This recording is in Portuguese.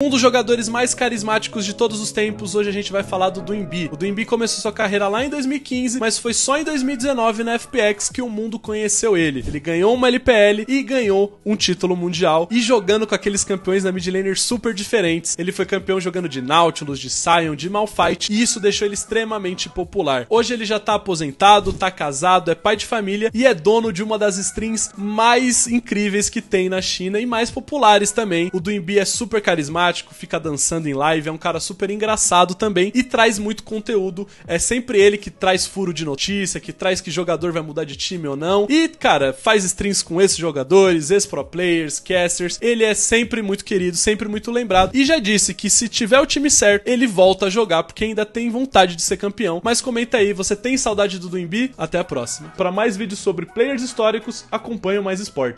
Um dos jogadores mais carismáticos de todos os tempos, hoje a gente vai falar do Duimbi. O Duimbi começou sua carreira lá em 2015, mas foi só em 2019 na FPX que o mundo conheceu ele. Ele ganhou uma LPL e ganhou um título mundial, e jogando com aqueles campeões na midlaner super diferentes. Ele foi campeão jogando de Nautilus, de Sion, de Malphite, e isso deixou ele extremamente popular. Hoje ele já tá aposentado, tá casado, é pai de família e é dono de uma das strings mais incríveis que tem na China e mais populares também. O Duimbi é super carismático, carismático, fica dançando em live, é um cara super engraçado também e traz muito conteúdo. É sempre ele que traz furo de notícia, que traz que jogador vai mudar de time ou não. E, cara, faz streams com esses jogadores, ex-pro players, casters. Ele é sempre muito querido, sempre muito lembrado. E já disse que se tiver o time certo, ele volta a jogar, porque ainda tem vontade de ser campeão. Mas comenta aí, você tem saudade do Duimbi? Até a próxima. Para mais vídeos sobre players históricos, acompanhe o Mais Esporte.